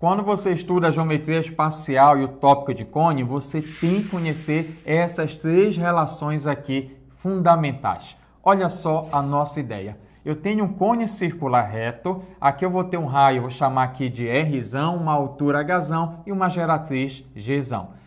Quando você estuda a geometria espacial e o tópico de Cone, você tem que conhecer essas três relações aqui fundamentais. Olha só a nossa ideia. Eu tenho um cone circular reto, aqui eu vou ter um raio, vou chamar aqui de R, uma altura H e uma geratriz G.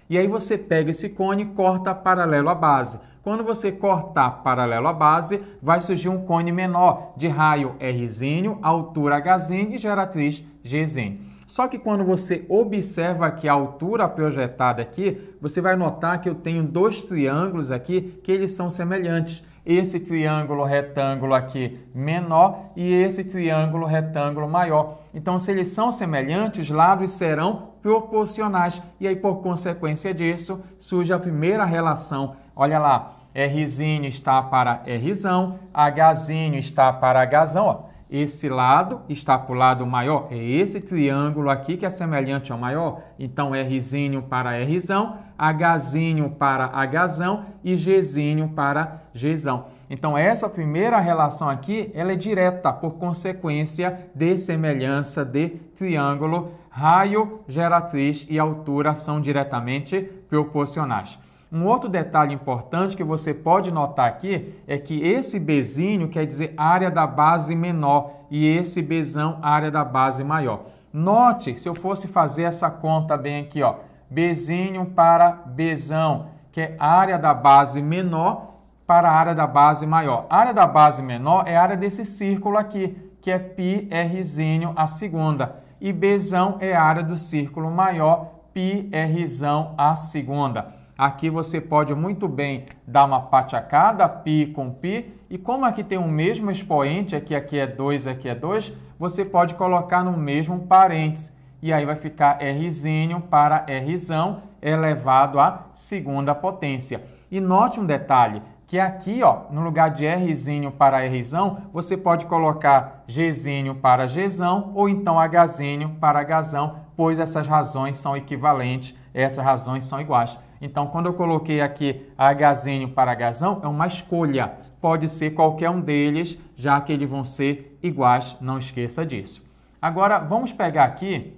E aí você pega esse cone e corta paralelo à base. Quando você cortar paralelo à base, vai surgir um cone menor de raio Rzinho, altura H e geratriz Gzinho. Só que quando você observa aqui a altura projetada aqui, você vai notar que eu tenho dois triângulos aqui que eles são semelhantes. Esse triângulo retângulo aqui menor e esse triângulo retângulo maior. Então, se eles são semelhantes, os lados serão proporcionais. E aí, por consequência disso, surge a primeira relação. Olha lá, Rzinho está para Rzão, Hzinho está para Hzão, ó. Esse lado está para o lado maior, é esse triângulo aqui que é semelhante ao maior. Então, Rzinho para Rzão, Hzinho para Hzão e Gzinho para Gzão. Então, essa primeira relação aqui, ela é direta por consequência de semelhança de triângulo. Raio, geratriz e altura são diretamente proporcionais. Um outro detalhe importante que você pode notar aqui é que esse bezinho, quer dizer área da base menor e esse bezão, área da base maior. Note, se eu fosse fazer essa conta bem aqui, ó, bezinho para bezão, que é área da base menor para a área da base maior. A área da base menor é a área desse círculo aqui, que é πrzinho a segunda. E bezão é a área do círculo maior, πrzão a segunda. Aqui você pode muito bem dar uma patiacada, pi com pi, e como aqui tem o mesmo expoente, aqui, aqui é 2, aqui é 2, você pode colocar no mesmo parênteses, e aí vai ficar rzinho para rzão elevado à segunda potência. E note um detalhe, que aqui, ó, no lugar de Rzinho para Rzão, você pode colocar Gzinho para Gzão ou então Hzinho para Hzão, pois essas razões são equivalentes, essas razões são iguais. Então, quando eu coloquei aqui agazinho para gazão, é uma escolha. Pode ser qualquer um deles, já que eles vão ser iguais, não esqueça disso. Agora, vamos pegar aqui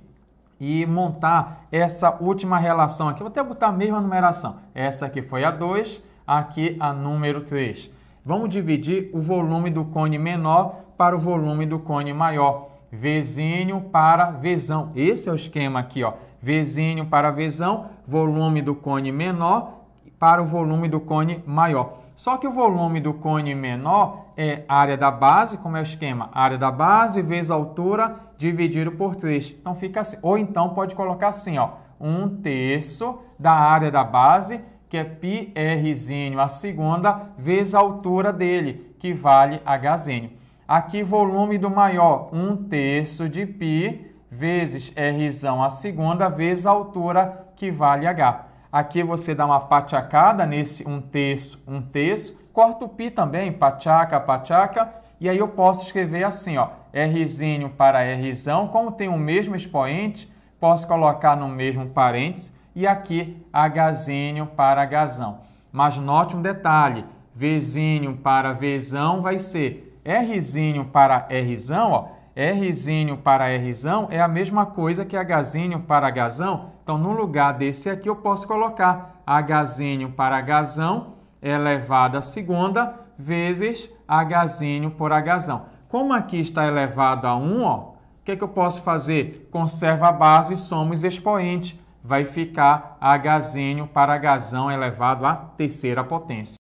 e montar essa última relação aqui. Vou até botar a mesma numeração. Essa aqui foi a 2, aqui a número 3. Vamos dividir o volume do cone menor para o volume do cone maior vezinho para vesão. Esse é o esquema aqui, ó. Vzinho para vesão, volume do cone menor para o volume do cone maior. Só que o volume do cone menor é área da base, como é o esquema? Área da base vezes altura dividido por 3. Então fica assim. Ou então pode colocar assim, ó. 1 um terço da área da base, que é πrzinho a segunda, vezes a altura dele, que vale hzinho. Aqui, volume do maior, 1 terço de π vezes R a segunda vezes a altura que vale H. Aqui você dá uma pachacada nesse 1 terço, 1 terço. Corta o π também, pachaca pachaca E aí eu posso escrever assim, ó, Rzinho para R. Como tem o mesmo expoente, posso colocar no mesmo parênteses. E aqui, Hzinho para Hzão. Mas note um detalhe, Vzinho para Vzão vai ser Rzinho para Rzão, ó, Rzinho para Rzão é a mesma coisa que Hzinho para Hzão. Então, no lugar desse aqui, eu posso colocar Hzinho para Hzão elevado à segunda vezes Hzinho por Hzão. Como aqui está elevado a 1, ó, o que, é que eu posso fazer? Conserva a base e somos expoentes. Vai ficar Hzinho para Hzão elevado à terceira potência.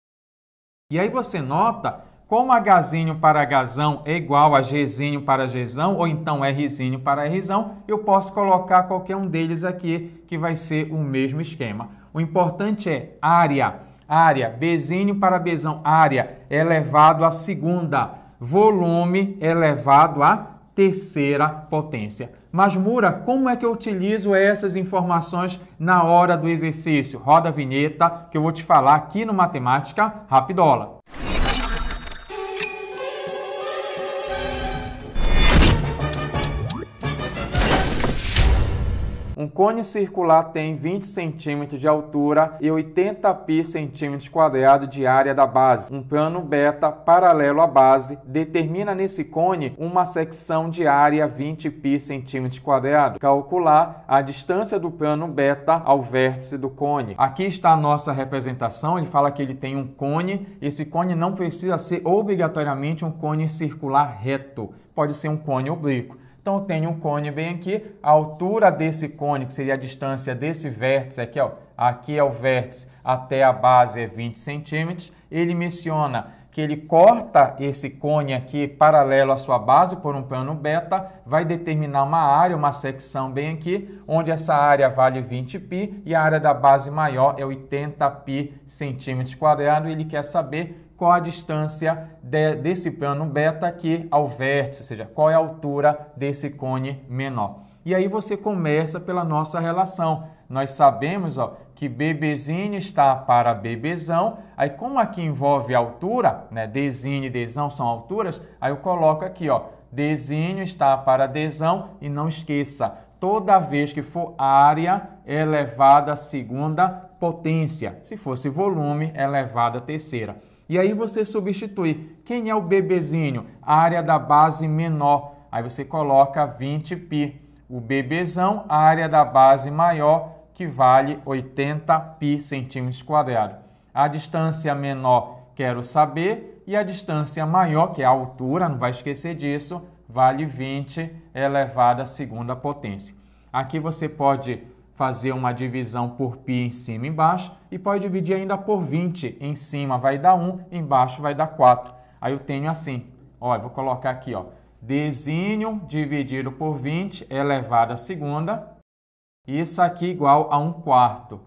E aí você nota como gazinho para gazão é igual a Gzinho para Gzão, ou então é Rzinho para Rzão, eu posso colocar qualquer um deles aqui, que vai ser o mesmo esquema. O importante é área, área, bezinho para bezão, área é elevado à segunda, volume é elevado à terceira potência. Mas, Mura, como é que eu utilizo essas informações na hora do exercício? Roda a vinheta que eu vou te falar aqui no Matemática Rapidola. Um cone circular tem 20 centímetros de altura e 80 pi centímetros quadrados de área da base. Um plano beta paralelo à base determina nesse cone uma secção de área 20 pi centímetros quadrados. Calcular a distância do plano beta ao vértice do cone. Aqui está a nossa representação. Ele fala que ele tem um cone. Esse cone não precisa ser obrigatoriamente um cone circular reto. Pode ser um cone oblíquo. Então eu tenho um cone bem aqui, a altura desse cone, que seria a distância desse vértice aqui, ó, aqui é o vértice até a base é 20 centímetros. Ele menciona que ele corta esse cone aqui paralelo à sua base por um plano beta, vai determinar uma área, uma secção bem aqui, onde essa área vale 20 pi e a área da base maior é 80 pi centímetros quadrados. Ele quer saber qual a distância de, desse plano beta aqui ao vértice, ou seja, qual é a altura desse cone menor. E aí você começa pela nossa relação. Nós sabemos ó, que bebezinho está para bebezão, aí como aqui envolve altura, né, desinho e desão são alturas, aí eu coloco aqui, ó, desinho está para desão e não esqueça, toda vez que for área elevada à segunda potência, se fosse volume elevado à terceira. E aí você substitui. Quem é o bebezinho? A área da base menor. Aí você coloca 20 pi. O bebezão, a área da base maior, que vale 80 pi centímetros quadrados. A distância menor, quero saber, e a distância maior, que é a altura, não vai esquecer disso, vale 20 elevado à segunda potência. Aqui você pode fazer uma divisão por π em cima e embaixo e pode dividir ainda por 20. Em cima vai dar 1, embaixo vai dar 4. Aí eu tenho assim, olha, vou colocar aqui, ó, desenho dividido por 20 elevado à segunda. Isso aqui igual a 1 quarto.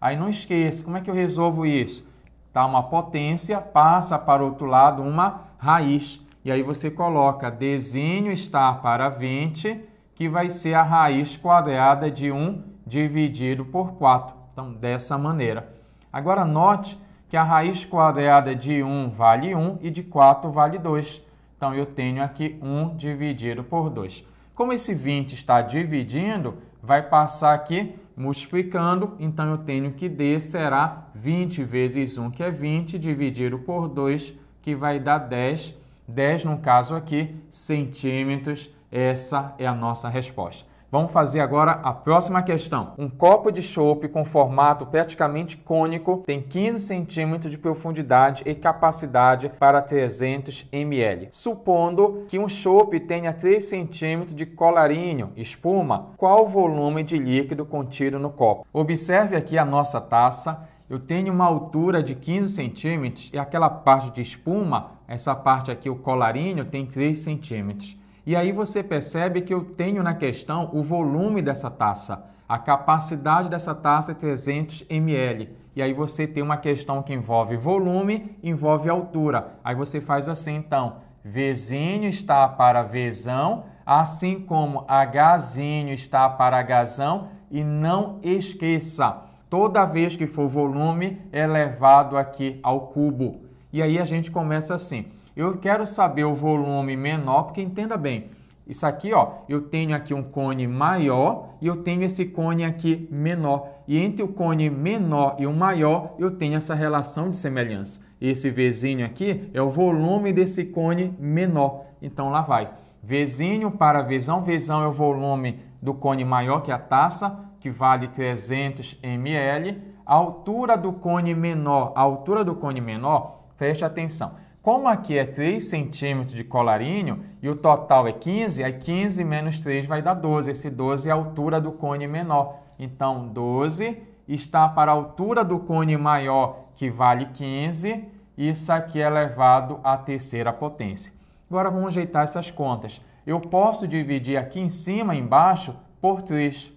Aí não esqueça, como é que eu resolvo isso? Tá uma potência, passa para o outro lado uma raiz. E aí você coloca desenho está para 20, que vai ser a raiz quadrada de 1 dividido por 4. Então, dessa maneira. Agora, note que a raiz quadrada de 1 vale 1 e de 4 vale 2. Então, eu tenho aqui 1 dividido por 2. Como esse 20 está dividindo, vai passar aqui multiplicando, então eu tenho que D será 20 vezes 1, que é 20, dividido por 2, que vai dar 10. 10, no caso aqui, centímetros. Essa é a nossa resposta. Vamos fazer agora a próxima questão. Um copo de chope com formato praticamente cônico tem 15 centímetros de profundidade e capacidade para 300 ml. Supondo que um chope tenha 3 centímetros de colarinho, espuma, qual o volume de líquido contido no copo? Observe aqui a nossa taça. Eu tenho uma altura de 15 centímetros e aquela parte de espuma, essa parte aqui, o colarinho, tem 3 centímetros. E aí você percebe que eu tenho na questão o volume dessa taça. A capacidade dessa taça é 300 ml. E aí você tem uma questão que envolve volume, envolve altura. Aí você faz assim, então, Vzinho está para Vzão, assim como Hzinho está para Hzão. E não esqueça, toda vez que for volume, é levado aqui ao cubo. E aí a gente começa assim. Eu quero saber o volume menor, porque entenda bem, isso aqui, ó, eu tenho aqui um cone maior e eu tenho esse cone aqui menor. E entre o cone menor e o maior, eu tenho essa relação de semelhança. Esse vizinho aqui é o volume desse cone menor. Então lá vai. Vizinho para visão. Visão é o volume do cone maior, que é a taça, que vale 300 ml. A altura do cone menor, a altura do cone menor, preste atenção, como aqui é 3 centímetros de colarinho e o total é 15, aí 15 menos 3 vai dar 12. Esse 12 é a altura do cone menor. Então, 12 está para a altura do cone maior, que vale 15. Isso aqui é elevado à terceira potência. Agora vamos ajeitar essas contas. Eu posso dividir aqui em cima e embaixo por 3.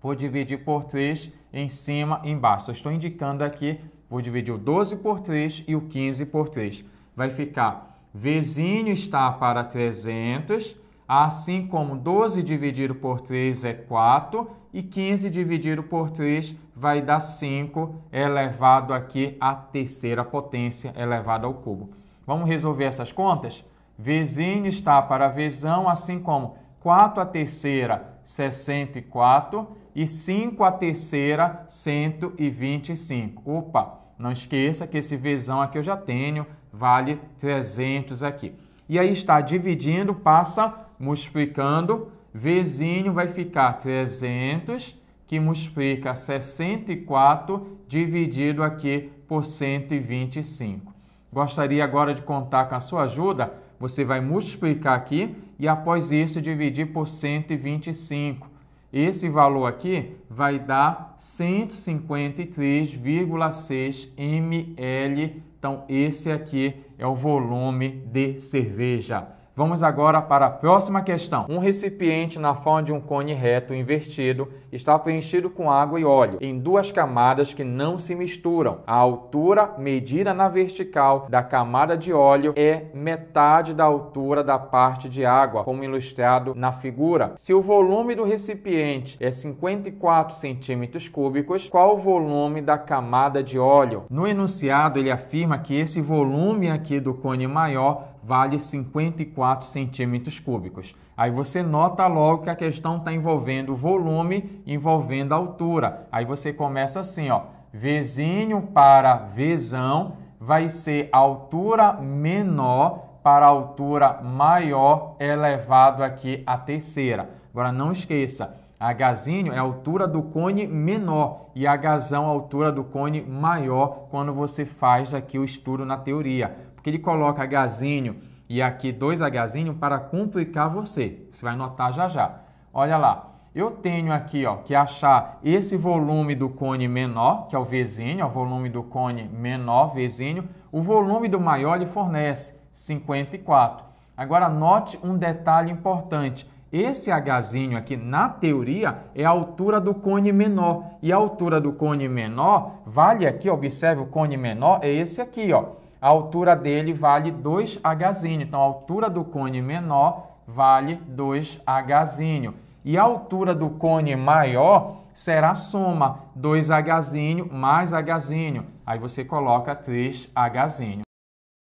Vou dividir por 3 em cima e embaixo. Eu estou indicando aqui Vou dividir o 12 por 3 e o 15 por 3. Vai ficar vizinho está para 300, assim como 12 dividido por 3 é 4 e 15 dividido por 3 vai dar 5 elevado aqui à terceira potência elevado ao cubo. Vamos resolver essas contas? Vizinho está para vezão, assim como 4 à terceira, 64 e 5 à terceira, 125. Opa! Não esqueça que esse Vzão aqui eu já tenho, vale 300 aqui. E aí está dividindo, passa multiplicando, Vzinho vai ficar 300, que multiplica 64 dividido aqui por 125. Gostaria agora de contar com a sua ajuda? Você vai multiplicar aqui e após isso dividir por 125. Esse valor aqui vai dar 153,6 ml. Então, esse aqui é o volume de cerveja. Vamos agora para a próxima questão. Um recipiente na forma de um cone reto invertido está preenchido com água e óleo em duas camadas que não se misturam. A altura medida na vertical da camada de óleo é metade da altura da parte de água, como ilustrado na figura. Se o volume do recipiente é 54 centímetros cúbicos, qual o volume da camada de óleo? No enunciado, ele afirma que esse volume aqui do cone maior vale 54 centímetros cúbicos. Aí você nota logo que a questão está envolvendo volume, envolvendo altura. Aí você começa assim, ó, vizinho para vezão vai ser altura menor para altura maior elevado aqui à terceira. Agora não esqueça, Hzinho é a altura do cone menor e Hzão a altura do cone maior quando você faz aqui o estudo na teoria porque ele coloca Hzinho e aqui 2 h para complicar você. Você vai notar já já. Olha lá. Eu tenho aqui ó, que achar esse volume do cone menor, que é o vizinho, o volume do cone menor, vizinho. O volume do maior ele fornece 54. Agora, note um detalhe importante. Esse Hzinho aqui, na teoria, é a altura do cone menor. E a altura do cone menor vale aqui, observe o cone menor, é esse aqui, ó a altura dele vale 2 hzinho. Então, a altura do cone menor vale 2 hzinho. E a altura do cone maior será a soma 2 hzinho mais hzinho. Aí você coloca 3 hzinho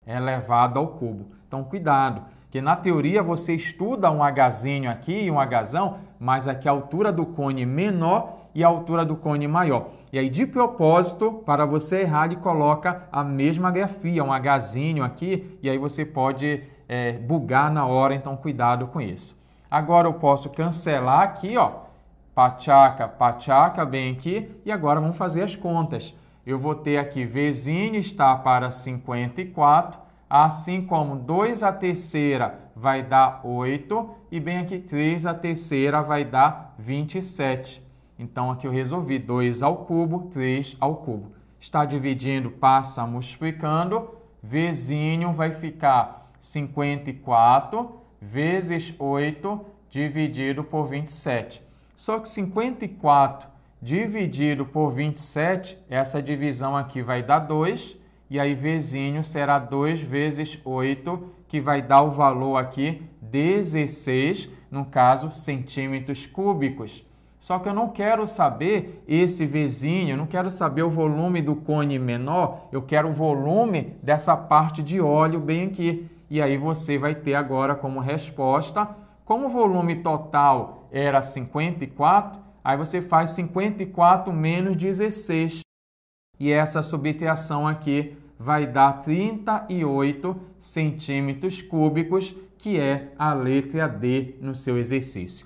elevado ao cubo. Então, cuidado, que na teoria você estuda um hzinho aqui e um hzão, mas aqui é a altura do cone menor e a altura do cone maior. E aí, de propósito, para você errar, ele coloca a mesma grafia, um Hzinho aqui, e aí você pode é, bugar na hora, então cuidado com isso. Agora eu posso cancelar aqui, ó, pachaca, pachaca, bem aqui, e agora vamos fazer as contas. Eu vou ter aqui Vzinho está para 54, assim como 2 a terceira vai dar 8, e bem aqui 3 a terceira vai dar 27. Então aqui eu resolvi 2 ao cubo, 3 ao cubo. Está dividindo, passa multiplicando. Vezinho vai ficar 54 vezes 8 dividido por 27. Só que 54 dividido por 27, essa divisão aqui vai dar 2, e aí vezinho será 2 vezes 8, que vai dar o valor aqui 16, no caso, centímetros cúbicos. Só que eu não quero saber esse vizinho, eu não quero saber o volume do cone menor, eu quero o volume dessa parte de óleo bem aqui. E aí você vai ter agora como resposta, como o volume total era 54, aí você faz 54 menos 16. E essa subtração aqui vai dar 38 centímetros cúbicos, que é a letra D no seu exercício.